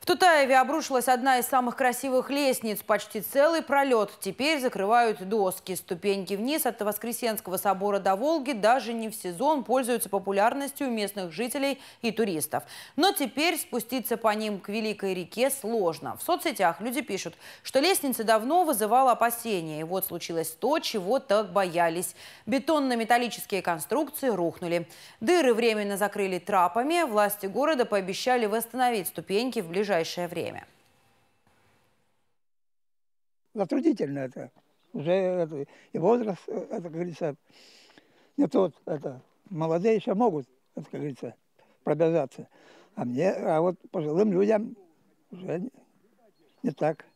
В Тутаеве обрушилась одна из самых красивых лестниц. Почти целый пролет. Теперь закрывают доски. Ступеньки вниз от Воскресенского собора до Волги даже не в сезон пользуются популярностью у местных жителей и туристов. Но теперь спуститься по ним к Великой реке сложно. В соцсетях люди пишут, что лестница давно вызывала опасения. И вот случилось то, чего так боялись. Бетонно-металлические конструкции рухнули. Дыры временно закрыли трапами. Власти города пообещали восстановить ступеньки в ближайшее ближайшее время? Затруднительно это. Уже это, и возраст, э, это, как говорится, не тот. Это, молодые еще могут, это, как говорится, пробежаться. А мне, а вот пожилым людям уже не так.